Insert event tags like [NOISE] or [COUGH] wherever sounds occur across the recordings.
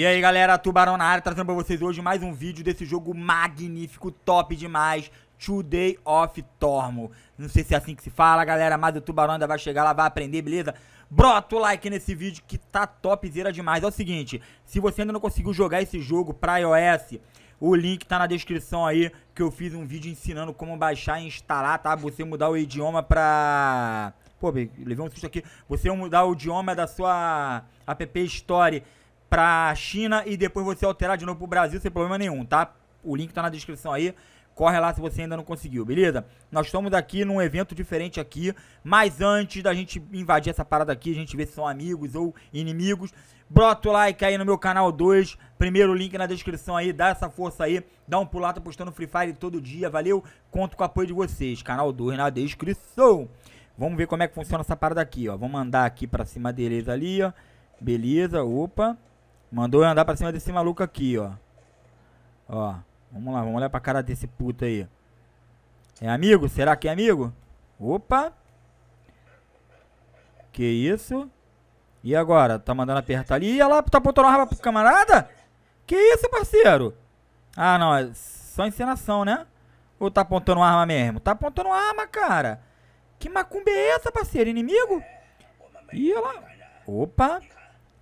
E aí galera, Tubarão na área, trazendo pra vocês hoje mais um vídeo desse jogo magnífico, top demais, Today of Tormo. Não sei se é assim que se fala galera, mas o Tubarão ainda vai chegar lá, vai aprender, beleza? Brota o like nesse vídeo que tá topzera demais. É o seguinte, se você ainda não conseguiu jogar esse jogo pra iOS, o link tá na descrição aí, que eu fiz um vídeo ensinando como baixar e instalar, tá? Você mudar o idioma pra... Pô, levei um susto aqui. Você mudar o idioma da sua app Store pra China e depois você alterar de novo pro Brasil sem problema nenhum, tá? O link tá na descrição aí. Corre lá se você ainda não conseguiu, beleza? Nós estamos aqui num evento diferente aqui, mas antes da gente invadir essa parada aqui, a gente ver se são amigos ou inimigos, bota o like aí no meu canal 2, primeiro link na descrição aí, dá essa força aí, dá um pulado tô postando Free Fire todo dia, valeu? Conto com o apoio de vocês, canal 2 na descrição. Vamos ver como é que funciona essa parada aqui, ó. Vamos mandar aqui pra cima deles ali, ó. Beleza, opa. Mandou eu andar pra cima desse maluco aqui, ó. Ó, vamos lá, vamos olhar pra cara desse puto aí. É amigo? Será que é amigo? Opa! Que isso? E agora? Tá mandando apertar ali. E ela tá apontando arma raba pro camarada? Que isso, parceiro? Ah, não. É só encenação, né? Ou tá apontando arma mesmo? Tá apontando arma, cara. Que macumba é essa, parceiro? Inimigo? E ela... Opa!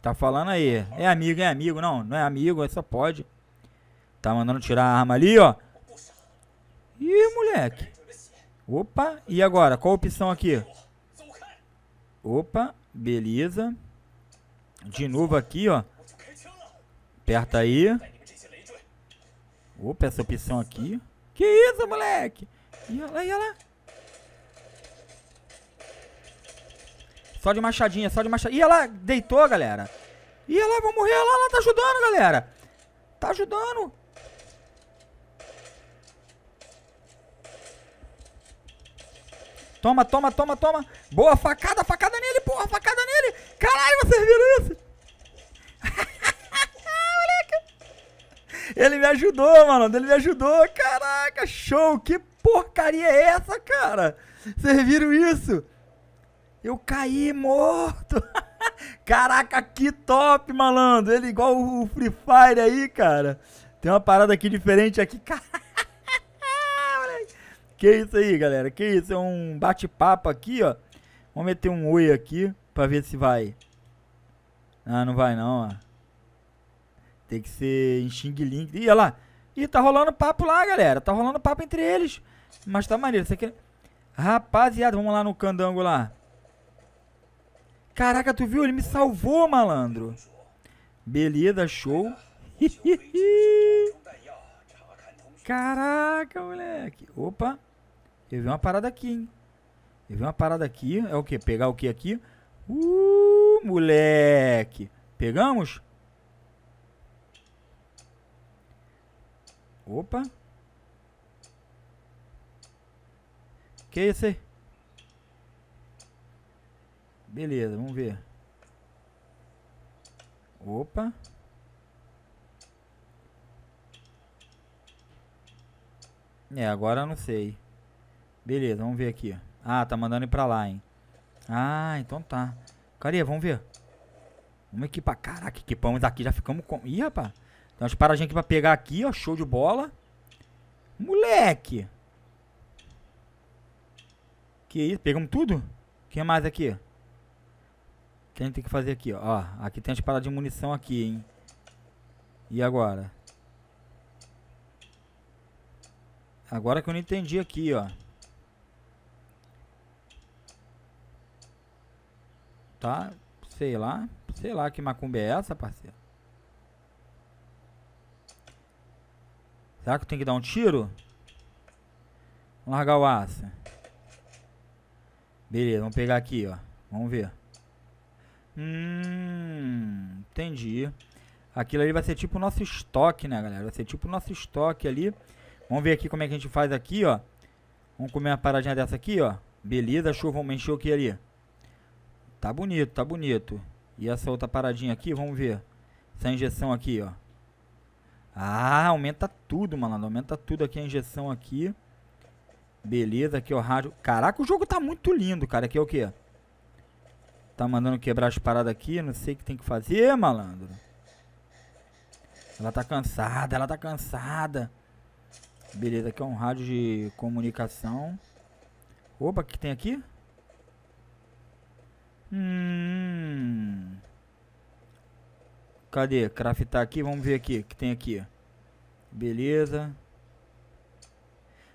Tá falando aí. É amigo, é amigo. Não, não é amigo, é só pode. Tá mandando tirar a arma ali, ó. Ih, moleque. Opa, e agora? Qual a opção aqui? Opa, beleza. De novo aqui, ó. Aperta aí. Opa, essa opção aqui. Que isso, moleque? Ih, olha lá, olha lá. Só de machadinha, só de machadinha. Ih, ela deitou, galera. Ih, ela vai morrer. Ela, ela tá ajudando, galera. Tá ajudando. Toma, toma, toma, toma. Boa, facada, facada nele, porra, facada nele. Caralho, vocês viram isso? [LAUGHS] Ele me ajudou, mano. Ele me ajudou. Caraca, show. Que porcaria é essa, cara? Vocês viram isso? Eu caí morto. [LAUGHS] Caraca, que top, malandro. Ele igual o Free Fire aí, cara. Tem uma parada aqui diferente aqui. [LAUGHS] Que isso aí, galera. Que isso, é um bate-papo aqui, ó. Vamos meter um oi aqui pra ver se vai. Ah, não vai não, ó. Tem que ser em Xing Ling. Ih, olha lá. Ih, tá rolando papo lá, galera. Tá rolando papo entre eles. Mas tá maneiro. Isso aqui... É- Rapaziada, vamos lá no candango lá. Caraca, tu viu? Ele me salvou, malandro. Beleza, show. [LAUGHS] Caraca, moleque. Opa. Eu vi uma parada aqui, hein? Eu vi uma parada aqui. É o que? Pegar o que aqui? Uh, moleque. Pegamos? Opa. Que é isso aí? Beleza, vamos ver. Opa. É, agora eu não sei. Beleza, vamos ver aqui. Ah, tá mandando ir pra lá, hein. Ah, então tá. Carinha, vamos ver. Vamos equipar. Caraca, equipamos aqui. Já ficamos com... Ih, rapaz. Tem umas paradinhas aqui pra pegar aqui, ó. Show de bola. Moleque. Que isso? Pegamos tudo? O que mais aqui? que a gente tem que fazer aqui, ó. ó aqui tem as paradas de munição aqui, hein. E agora? Agora que eu não entendi aqui, ó. Tá? Sei lá. Sei lá que macumba é essa, parceiro. Será que eu tenho que dar um tiro? Vamos largar o aço. Beleza, vamos pegar aqui, ó. Vamos ver. Hum, entendi. Aquilo ali vai ser tipo o nosso estoque, né, galera? Vai ser tipo o nosso estoque ali. Vamos ver aqui como é que a gente faz aqui, ó. Vamos comer uma paradinha dessa aqui, ó. Beleza, show. Vamos encher o que ali? Tá bonito, tá bonito. E essa outra paradinha aqui, vamos ver. Essa injeção aqui, ó. Ah, aumenta tudo, malandro. Aumenta tudo aqui a injeção aqui. Beleza, aqui o rádio. Caraca, o jogo tá muito lindo, cara. Aqui é o quê? Tá mandando quebrar as paradas aqui, não sei o que tem que fazer, malandro. Ela tá cansada, ela tá cansada. Beleza, aqui é um rádio de comunicação. Opa, o que tem aqui? Hum. Cadê? Craftar aqui, vamos ver aqui o que tem aqui. Beleza.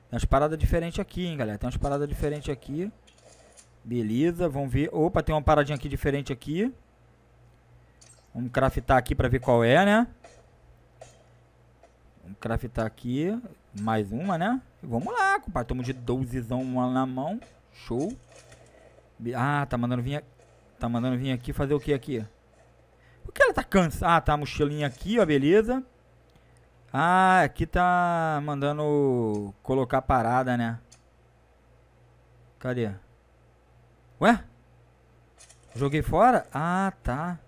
Tem umas paradas diferentes aqui, hein, galera. Tem umas paradas diferentes aqui. Beleza, vamos ver. Opa, tem uma paradinha aqui diferente aqui. Vamos craftar aqui para ver qual é, né? Vamos craftar aqui. Mais uma, né? vamos lá, compadre. tamo de 12 na mão. Show. Ah, tá mandando vir. Tá mandando vir aqui fazer o que aqui? Por que ela tá cansada? Ah, tá a mochilinha aqui, ó, beleza. Ah, aqui tá mandando colocar parada, né? Cadê? Ué? Joguei fora? Ah, tá.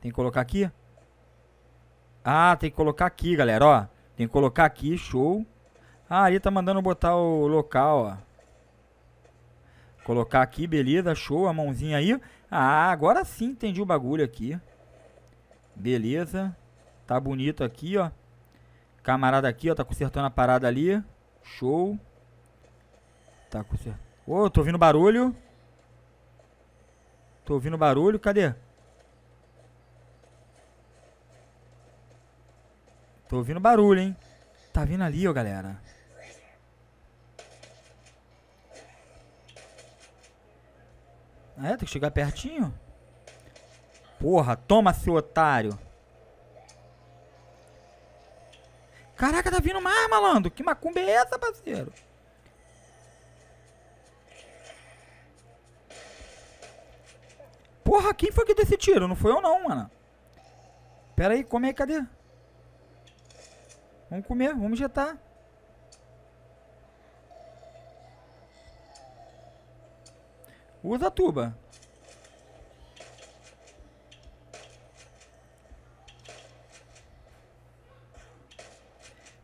Tem que colocar aqui? Ah, tem que colocar aqui, galera, ó. Tem que colocar aqui, show. Ah, ali tá mandando botar o local, ó. Colocar aqui, beleza, show, a mãozinha aí. Ah, agora sim entendi o bagulho aqui. Beleza. Tá bonito aqui, ó. Camarada aqui, ó, tá consertando a parada ali. Show. Tá consertando. Ô, oh, tô ouvindo barulho. Tô ouvindo barulho, cadê? Tô ouvindo barulho, hein? Tá vindo ali, ó, galera. Ah, é? Tem que chegar pertinho? Porra, toma, seu otário. Caraca, tá vindo mais, malandro. Que macumba é essa, parceiro? Porra, quem foi que deu esse tiro? Não foi eu não, mano. Pera aí, come aí, cadê? Vamos comer, vamos injetar. Usa a tuba.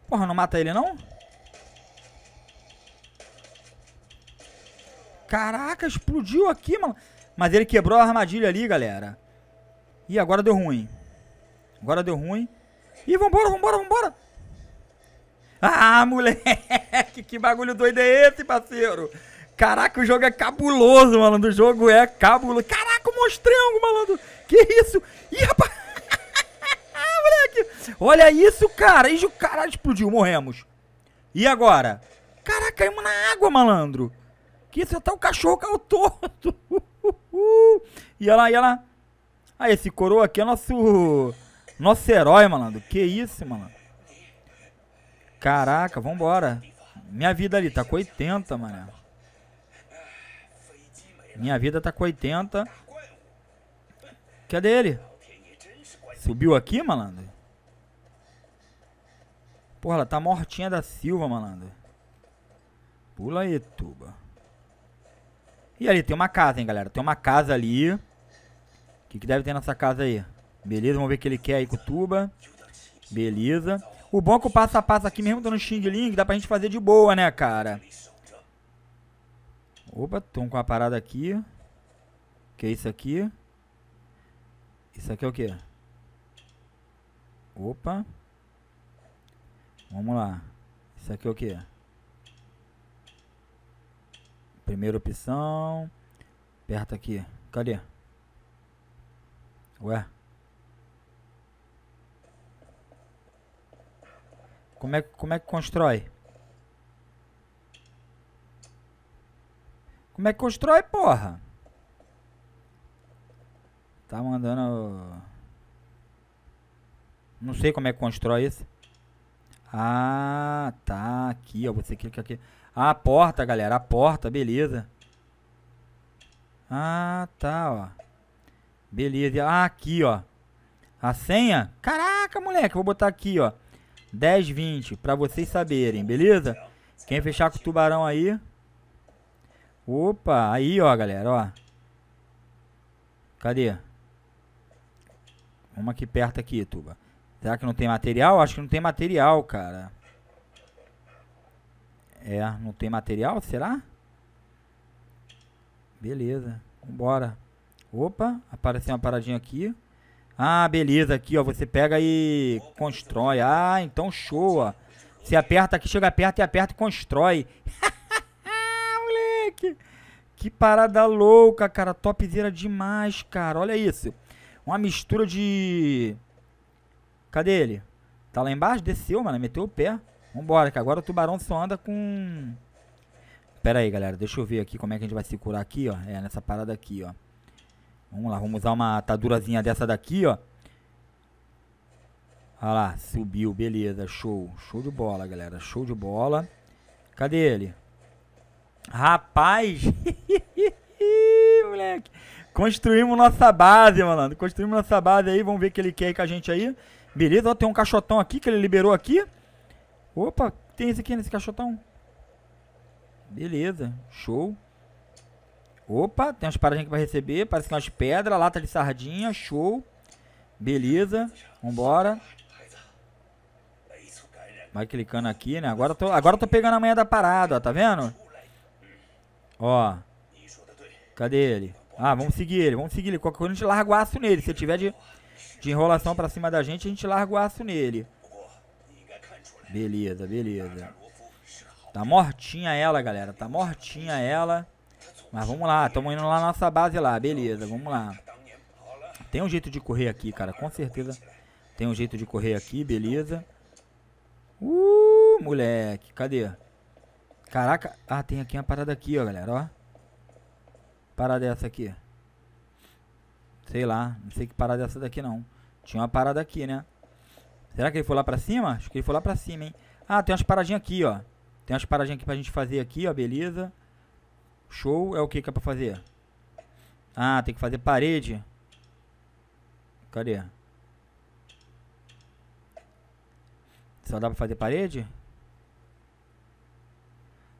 Porra, não mata ele não? Caraca, explodiu aqui, mano. Mas ele quebrou a armadilha ali, galera. E agora deu ruim. Agora deu ruim. E vambora, vambora, vambora. Ah, [LAUGHS] moleque, que bagulho doido é esse, parceiro? Caraca, o jogo é cabuloso, malandro. O jogo é cabuloso. Caraca, o monstrengo, malandro. Que isso? Ih, rapaz. [LAUGHS] moleque. Olha isso, cara. Ih, caralho, explodiu. Morremos. E agora? Caraca, caímos na água, malandro. Que isso? Até o cachorro caiu [LAUGHS] torto. Uhul. E olha lá, e olha lá. Ah, esse coroa aqui é nosso. Nosso herói, malandro. Que isso, malandro. Caraca, vambora. Minha vida ali tá com 80, mané. Minha vida tá com 80. Cadê ele? Subiu aqui, malandro? Porra, ela tá mortinha da Silva, malandro. Pula aí, tuba. E ali tem uma casa, hein, galera. Tem uma casa ali. O que, que deve ter nessa casa aí? Beleza, vamos ver o que ele quer aí com o tuba. Beleza. O bom é que o passo a passo aqui, mesmo dando Xing Ling, dá pra gente fazer de boa, né, cara? Opa, tô com uma parada aqui. Que é isso aqui? Isso aqui é o que? Opa. Vamos lá. Isso aqui é o que? Primeira opção. Aperta aqui. Cadê? Ué? Como é, como é que constrói? Como é que constrói, porra? Tá mandando... Não sei como é que constrói isso. Ah, tá. Aqui, ó. Você clica aqui. Ah, a porta, galera. A porta, beleza. Ah, tá, ó. Beleza. Ah, aqui, ó. A senha? Caraca, moleque. Vou botar aqui, ó. 20. pra vocês saberem, beleza? Quem fechar com o tubarão aí... Opa, aí, ó, galera, ó. Cadê? Vamos aqui perto aqui, Tuba. Será que não tem material? Acho que não tem material, cara. É, não tem material, será? Beleza, vambora. Opa, apareceu uma paradinha aqui. Ah, beleza, aqui, ó, você pega e constrói. Ah, então show, ó. Você aperta aqui, chega perto e aperta e constrói. [LAUGHS] moleque! Que parada louca, cara. Topzera demais, cara. Olha isso. Uma mistura de... Cadê ele? Tá lá embaixo? Desceu, mano. Meteu o pé. Vambora, que agora o tubarão só anda com. Pera aí, galera. Deixa eu ver aqui como é que a gente vai se curar aqui, ó. É, nessa parada aqui, ó. Vamos lá, vamos usar uma atadurazinha dessa daqui, ó. Olha lá, subiu, beleza, show. Show de bola, galera, show de bola. Cadê ele? Rapaz! [LAUGHS] Moleque! Construímos nossa base, malandro. Construímos nossa base aí, vamos ver o que ele quer aí com a gente aí. Beleza, ó, tem um caixotão aqui que ele liberou aqui. Opa, tem esse aqui nesse caixotão. Beleza, show. Opa, tem umas paradinhas aqui pra receber. Parece que é umas pedras, lata de sardinha, show. Beleza, vambora. Vai clicando aqui, né? Agora tô, agora tô pegando a manha da parada, ó, tá vendo? Ó. Cadê ele? Ah, vamos seguir ele, vamos seguir ele. Qualquer coisa a gente larga o aço nele. Se tiver de, de enrolação pra cima da gente, a gente larga o aço nele. Beleza, beleza. Tá mortinha ela, galera. Tá mortinha ela. Mas vamos lá, estamos indo lá na nossa base lá, beleza, vamos lá. Tem um jeito de correr aqui, cara, com certeza. Tem um jeito de correr aqui, beleza. Uh, moleque, cadê? Caraca, ah, tem aqui uma parada aqui, ó, galera, ó. Parada essa aqui. Sei lá, não sei que parada é essa daqui não. Tinha uma parada aqui, né? Será que ele foi lá pra cima? Acho que ele foi lá pra cima, hein? Ah, tem umas paradinhas aqui, ó. Tem umas paradinhas aqui pra gente fazer aqui, ó. Beleza. Show. É o que que é pra fazer? Ah, tem que fazer parede. Cadê? Só dá pra fazer parede?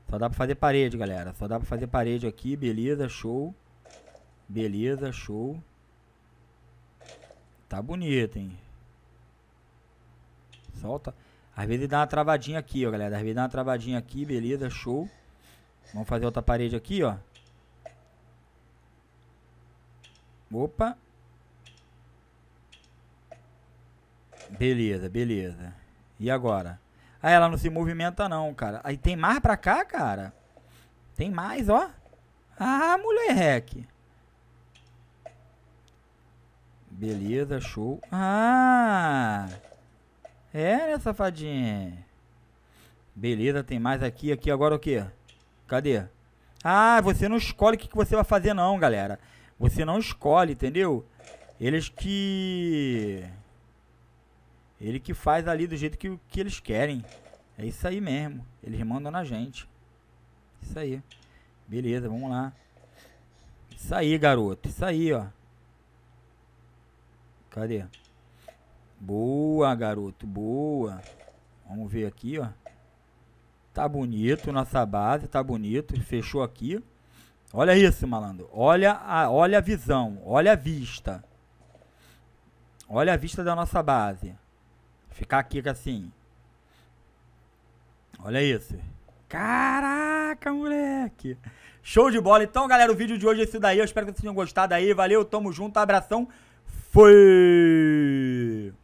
Só dá pra fazer parede, galera. Só dá pra fazer parede aqui. Beleza, show. Beleza, show. Tá bonito, hein? Solta. Às vezes dá uma travadinha aqui, ó, galera. Às vezes dá uma travadinha aqui, beleza, show. Vamos fazer outra parede aqui, ó. Opa. Beleza, beleza. E agora? Ah, ela não se movimenta não, cara. Aí tem mais pra cá, cara? Tem mais, ó. Ah, moleque. Beleza, show. Ah... É, né, safadinha? Beleza, tem mais aqui. Aqui agora o quê? Cadê? Ah, você não escolhe o que, você vai fazer não, galera. Você não escolhe, entendeu? Eles que... Ele que faz ali do jeito que, que eles querem. É isso aí mesmo. Eles mandam na gente. Isso aí. Beleza, vamos lá. Isso aí, garoto. Isso aí, ó. Cadê? Boa, garoto, boa. Vamos ver aqui, ó. Tá bonito nossa base, tá bonito. Fechou aqui. Olha isso, malandro. Olha a, olha a visão, olha a vista. Olha a vista da nossa base. Ficar aqui assim. Olha isso. Caraca, moleque. Show de bola. Então, galera, o vídeo de hoje é esse daí. Eu espero que vocês tenham gostado aí. Valeu, tamo junto, abração. Fui!